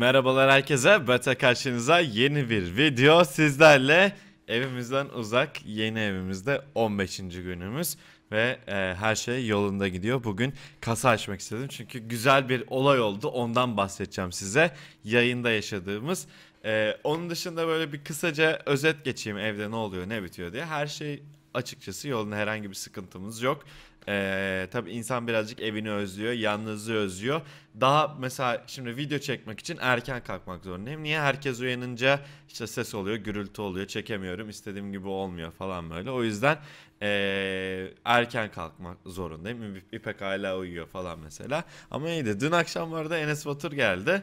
Merhabalar herkese, Beta karşınıza yeni bir video sizlerle evimizden uzak yeni evimizde 15. günümüz ve e, her şey yolunda gidiyor. Bugün kasa açmak istedim çünkü güzel bir olay oldu ondan bahsedeceğim size yayında yaşadığımız. E, onun dışında böyle bir kısaca özet geçeyim evde ne oluyor ne bitiyor diye her şey açıkçası yolunda herhangi bir sıkıntımız yok. Ee, tabii insan birazcık evini özlüyor, yalnızlığı özlüyor. Daha mesela şimdi video çekmek için erken kalkmak zorundayım. Niye? Herkes uyanınca işte ses oluyor, gürültü oluyor, çekemiyorum, istediğim gibi olmuyor falan böyle. O yüzden ee, erken kalkmak zorundayım. İpek hala uyuyor falan mesela. Ama iyiydi. Dün akşam vardı, arada Enes Batur geldi.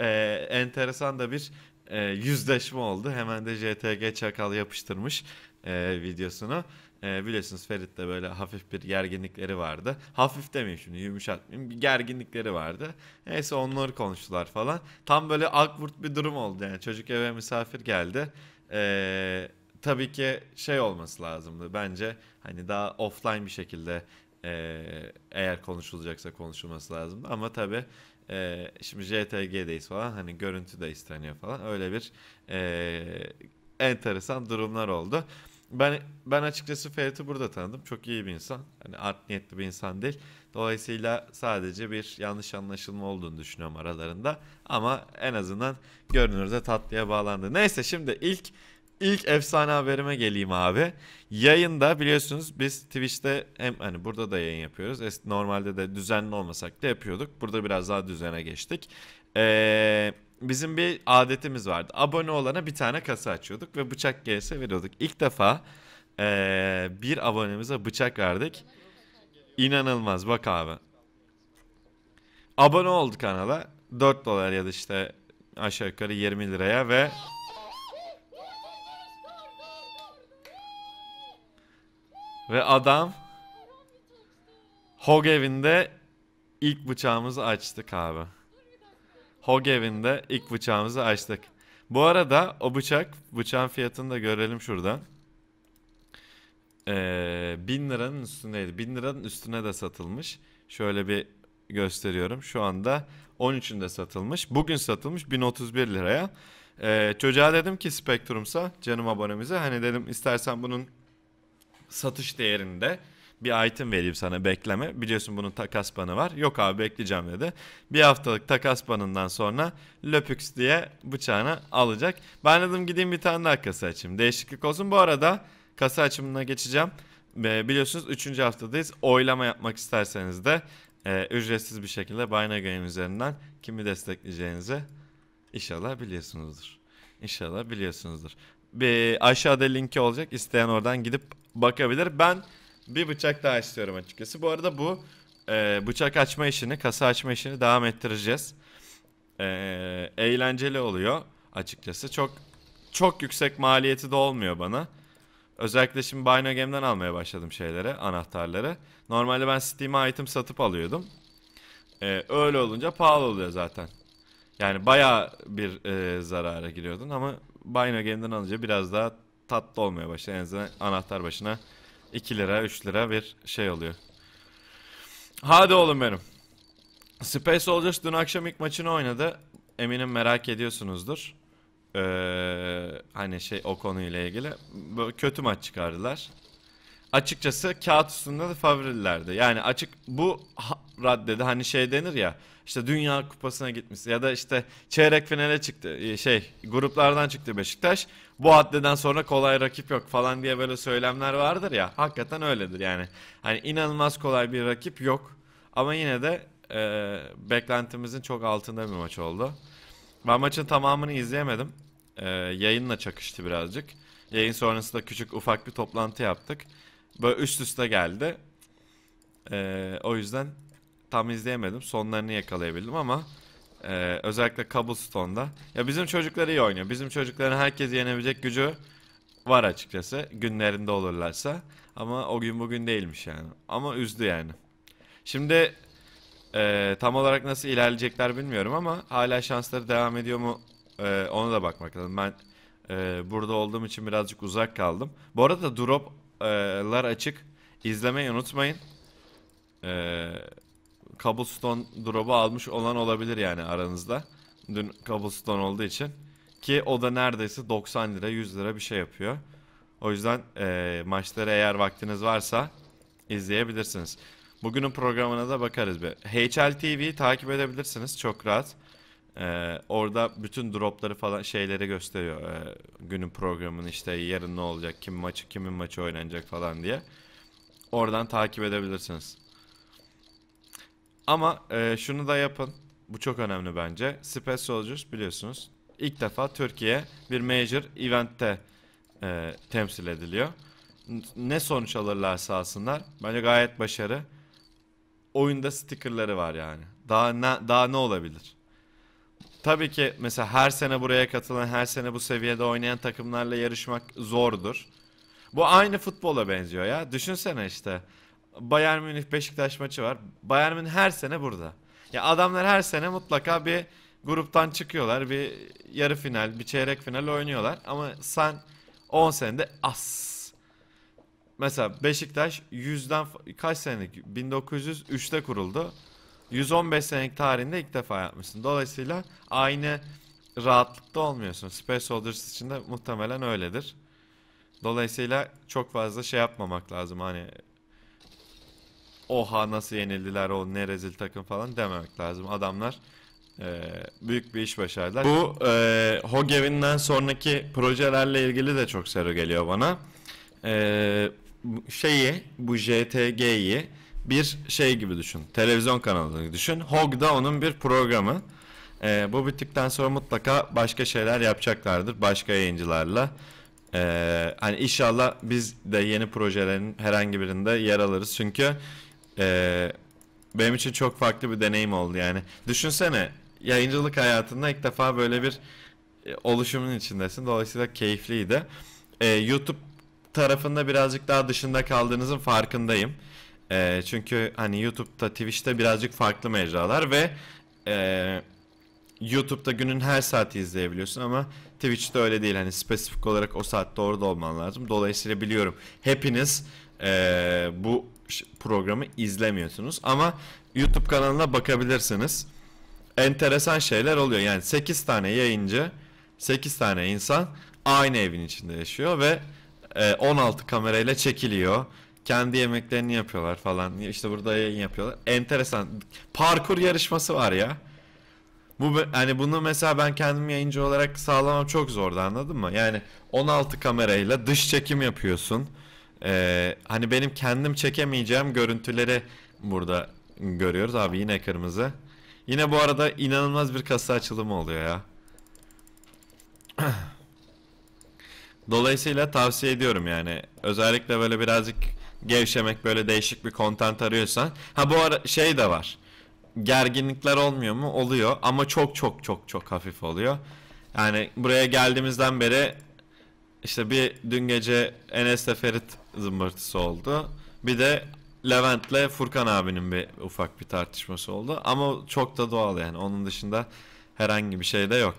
Ee, enteresan da bir e, yüzleşme oldu. Hemen de JTG Çakal yapıştırmış e, videosunu. E, biliyorsunuz de böyle hafif bir gerginlikleri vardı. Hafif demeyeyim şimdi yumuşatmayayım. Bir gerginlikleri vardı. Neyse onları konuştular falan. Tam böyle awkward bir durum oldu yani. Çocuk eve misafir geldi. Eee tabii ki şey olması lazımdı bence hani daha offline bir şekilde e, eğer konuşulacaksa konuşulması lazımdı ama tabii e, şimdi JTG'deyiz falan hani görüntü de isteniyor falan öyle bir e, enteresan durumlar oldu. Ben ben açıkçası Ferit'i burada tanıdım. Çok iyi bir insan. Hani art niyetli bir insan değil. Dolayısıyla sadece bir yanlış anlaşılma olduğunu düşünüyorum aralarında. Ama en azından görünürde tatlıya bağlandı. Neyse şimdi ilk İlk efsane haberime geleyim abi. Yayında biliyorsunuz biz Twitch'te hem hani burada da yayın yapıyoruz. Normalde de düzenli olmasak da yapıyorduk. Burada biraz daha düzene geçtik. Ee, bizim bir adetimiz vardı. Abone olana bir tane kasa açıyorduk ve bıçak gelse veriyorduk. İlk defa ee, bir abonemize bıçak verdik. İnanılmaz bak abi. Abone oldu kanala. 4 dolar ya da işte aşağı yukarı 20 liraya ve Ve adam Hog evinde ilk bıçağımızı açtık abi. Hog evinde ilk bıçağımızı açtık. Bu arada o bıçak, bıçağın fiyatını da görelim şuradan. Ee, 1000 liranın üstündeydi. bin liranın üstüne de satılmış. Şöyle bir gösteriyorum. Şu anda 13'ünde satılmış. Bugün satılmış 1031 liraya. Ee, çocuğa dedim ki Spectrum'sa canım abonemize hani dedim istersen bunun satış değerinde bir item vereyim sana bekleme. Biliyorsun bunun takas banı var. Yok abi bekleyeceğim dedi. Bir haftalık takas banından sonra Löpüks diye bıçağını alacak. Ben dedim gideyim bir tane daha kasa açayım. Değişiklik olsun. Bu arada kasa açımına geçeceğim. Biliyorsunuz 3. haftadayız. Oylama yapmak isterseniz de e, ücretsiz bir şekilde Binance üzerinden kimi destekleyeceğinizi inşallah biliyorsunuzdur. İnşallah biliyorsunuzdur bir aşağıda linki olacak. İsteyen oradan gidip bakabilir. Ben bir bıçak daha istiyorum açıkçası. Bu arada bu e, bıçak açma işini, kasa açma işini devam ettireceğiz. E, eğlenceli oluyor açıkçası. Çok çok yüksek maliyeti de olmuyor bana. Özellikle şimdi Bino Game'den almaya başladım şeylere, anahtarları. Normalde ben Steam'e item satıp alıyordum. Ee, öyle olunca pahalı oluyor zaten. Yani baya bir e, zarara giriyordun ama Bino Game'den alınca biraz daha tatlı olmaya başlıyor. En azından anahtar başına 2 lira 3 lira bir şey oluyor. Hadi oğlum benim. Space Soldiers dün akşam ilk maçını oynadı. Eminim merak ediyorsunuzdur. Ee, hani şey o konuyla ilgili. Böyle kötü maç çıkardılar açıkçası kağıt üstünde de favorilerdi. Yani açık bu ha, raddede hani şey denir ya işte Dünya Kupası'na gitmiş ya da işte çeyrek finale çıktı e, şey gruplardan çıktı Beşiktaş. Bu haddeden sonra kolay rakip yok falan diye böyle söylemler vardır ya hakikaten öyledir yani. Hani inanılmaz kolay bir rakip yok ama yine de e, beklentimizin çok altında bir maç oldu. Ben maçın tamamını izleyemedim. E, yayınla çakıştı birazcık. Yayın sonrasında küçük ufak bir toplantı yaptık. Böyle üst üste geldi. Ee, o yüzden tam izleyemedim. Sonlarını yakalayabildim ama e, özellikle Cobblestone'da. Ya bizim çocuklar iyi oynuyor. Bizim çocukların herkes yenebilecek gücü var açıkçası. Günlerinde olurlarsa. Ama o gün bugün değilmiş yani. Ama üzdü yani. Şimdi e, tam olarak nasıl ilerleyecekler bilmiyorum ama hala şansları devam ediyor mu e, ona da bakmak lazım. Ben e, burada olduğum için birazcık uzak kaldım. Bu arada drop lar açık. İzlemeyi unutmayın. Ee, cobblestone drop'u almış olan olabilir yani aranızda. Dün cobblestone olduğu için. Ki o da neredeyse 90 lira 100 lira bir şey yapıyor. O yüzden e, maçları eğer vaktiniz varsa izleyebilirsiniz. Bugünün programına da bakarız. Bir. HLTV takip edebilirsiniz çok rahat. Ee, orada bütün dropları falan şeyleri gösteriyor. Ee, günün programını işte yarın ne olacak, kim maçı, kimin maçı oynanacak falan diye. Oradan takip edebilirsiniz. Ama e, şunu da yapın. Bu çok önemli bence. Space Soldiers biliyorsunuz ilk defa Türkiye bir major eventte e, temsil ediliyor. Ne sonuç alırlarsa alsınlar. Bence gayet başarı. Oyunda stickerları var yani. Daha ne, daha ne olabilir? tabii ki mesela her sene buraya katılan, her sene bu seviyede oynayan takımlarla yarışmak zordur. Bu aynı futbola benziyor ya. Düşünsene işte. Bayern Münih Beşiktaş maçı var. Bayern Münih her sene burada. Ya adamlar her sene mutlaka bir gruptan çıkıyorlar. Bir yarı final, bir çeyrek final oynuyorlar. Ama sen 10 senede as. Mesela Beşiktaş 100'den kaç senelik? 1903'te kuruldu. 115 senelik tarihinde ilk defa yapmışsın. Dolayısıyla aynı rahatlıkta olmuyorsun. Space Soldiers için de muhtemelen öyledir. Dolayısıyla çok fazla şey yapmamak lazım hani oha nasıl yenildiler o ne rezil takım falan dememek lazım. Adamlar e, büyük bir iş başardılar. Bu e, Hogevin'den sonraki projelerle ilgili de çok soru geliyor bana. E, şeyi bu JTG'yi bir şey gibi düşün. Televizyon kanalı gibi düşün. Hog da onun bir programı. E, bu bittikten sonra mutlaka başka şeyler yapacaklardır. Başka yayıncılarla. E, hani inşallah biz de yeni projelerin herhangi birinde yer alırız. Çünkü e, benim için çok farklı bir deneyim oldu yani. Düşünsene yayıncılık hayatında ilk defa böyle bir e, oluşumun içindesin. Dolayısıyla keyifliydi. E, YouTube tarafında birazcık daha dışında kaldığınızın farkındayım. E, çünkü hani YouTube'da, Twitch'te birazcık farklı mecralar ve e, YouTube'da günün her saati izleyebiliyorsun ama Twitch'te öyle değil. Hani spesifik olarak o saatte orada olman lazım. Dolayısıyla biliyorum hepiniz e, bu programı izlemiyorsunuz ama YouTube kanalına bakabilirsiniz. Enteresan şeyler oluyor. Yani 8 tane yayıncı, 8 tane insan aynı evin içinde yaşıyor ve 16 kamerayla çekiliyor kendi yemeklerini yapıyorlar falan. İşte burada yayın yapıyorlar. Enteresan. Parkur yarışması var ya. Bu hani bunu mesela ben kendim yayıncı olarak sağlamam çok zordu anladın mı? Yani 16 kamerayla dış çekim yapıyorsun. Ee, hani benim kendim çekemeyeceğim görüntüleri burada görüyoruz abi yine kırmızı. Yine bu arada inanılmaz bir kasa açılımı oluyor ya. Dolayısıyla tavsiye ediyorum yani. Özellikle böyle birazcık gevşemek böyle değişik bir content arıyorsan. Ha bu ara şey de var. Gerginlikler olmuyor mu? Oluyor ama çok çok çok çok hafif oluyor. Yani buraya geldiğimizden beri işte bir dün gece Enes'le Ferit zımbırtısı oldu. Bir de Levent'le Furkan abinin bir ufak bir tartışması oldu. Ama çok da doğal yani. Onun dışında herhangi bir şey de yok.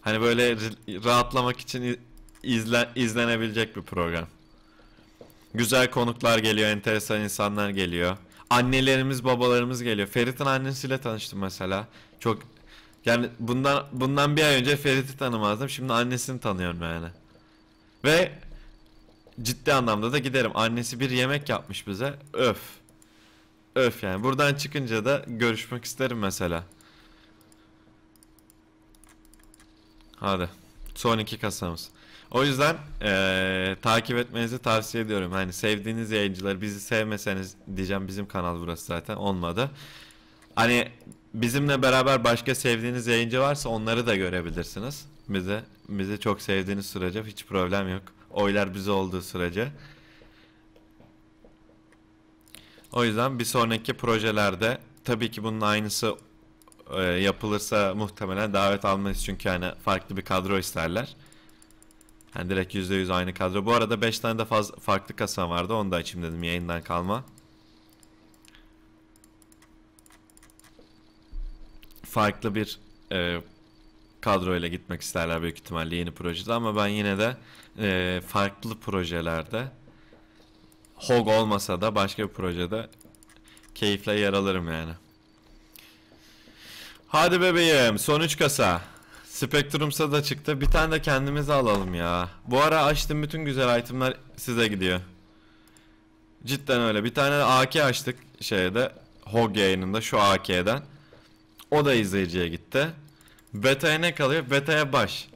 Hani böyle rahatlamak için izle, izlenebilecek bir program. Güzel konuklar geliyor, enteresan insanlar geliyor. Annelerimiz, babalarımız geliyor. Ferit'in annesiyle tanıştım mesela. Çok yani bundan bundan bir ay önce Ferit'i tanımazdım. Şimdi annesini tanıyorum yani. Ve ciddi anlamda da giderim. Annesi bir yemek yapmış bize. Öf. Öf yani. Buradan çıkınca da görüşmek isterim mesela. Hadi. Son iki kasamız. O yüzden e, takip etmenizi tavsiye ediyorum. Hani sevdiğiniz yayıncıları bizi sevmeseniz diyeceğim bizim kanal burası zaten olmadı. Hani bizimle beraber başka sevdiğiniz yayıncı varsa onları da görebilirsiniz. Bizi, bizi çok sevdiğiniz sürece hiç problem yok. Oylar bize olduğu sürece. O yüzden bir sonraki projelerde tabii ki bunun aynısı e, yapılırsa muhtemelen davet almayız çünkü hani farklı bir kadro isterler. Yani direkt %100 aynı kadro. Bu arada 5 tane de faz farklı kasa vardı. Onu da açayım dedim yayından kalma. Farklı bir e, ile gitmek isterler büyük ihtimalle yeni projede ama ben yine de e, farklı projelerde HOG olmasa da başka bir projede keyifle yer alırım yani. Hadi bebeğim son 3 kasa. Spectrums'a da çıktı. Bir tane de kendimize alalım ya. Bu ara açtım bütün güzel itemler size gidiyor. Cidden öyle. Bir tane AK açtık şeyde. Hog yayınında şu AK'den. O da izleyiciye gitti. Beta'ya ne kalıyor? Beta'ya baş.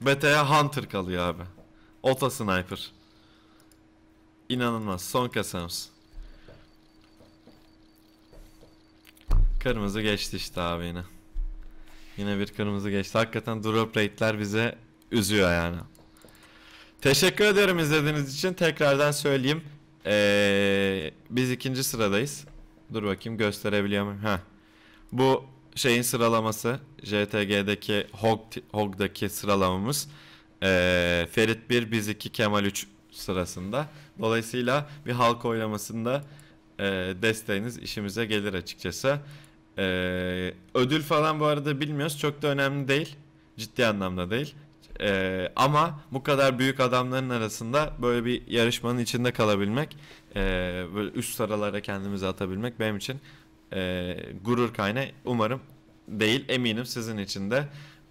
Beta'ya Hunter kalıyor abi. Ota Sniper. İnanılmaz. Son kasamız. Kırmızı geçti işte abi yine. Yine bir kırmızı geçti. Hakikaten drop rate'ler bize üzüyor yani. Teşekkür ederim izlediğiniz için. Tekrardan söyleyeyim. Ee, biz ikinci sıradayız. Dur bakayım gösterebiliyor muyum? Heh. Bu şeyin sıralaması. JTG'deki Hog, Hog'daki sıralamamız. Ee, Ferit 1, biz 2, Kemal 3 sırasında. Dolayısıyla bir halk oylamasında e, desteğiniz işimize gelir açıkçası. Ee, ödül falan bu arada bilmiyoruz. Çok da önemli değil. Ciddi anlamda değil. Ee, ama bu kadar büyük adamların arasında böyle bir yarışmanın içinde kalabilmek, e, böyle üst sıralara kendimizi atabilmek benim için e, gurur kaynağı. Umarım değil, eminim sizin için de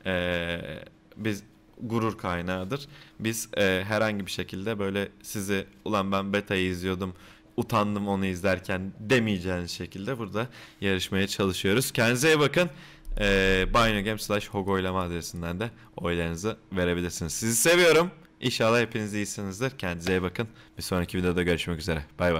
e, biz gurur kaynağıdır. Biz e, herhangi bir şekilde böyle sizi ulan ben beta'yı izliyordum utandım onu izlerken demeyeceğiniz şekilde burada yarışmaya çalışıyoruz. Kendinize iyi bakın. Ee, Binogame slash hogoylama adresinden de oylarınızı verebilirsiniz. Sizi seviyorum. İnşallah hepiniz iyisinizdir. Kendinize iyi bakın. Bir sonraki videoda görüşmek üzere. Bay bay.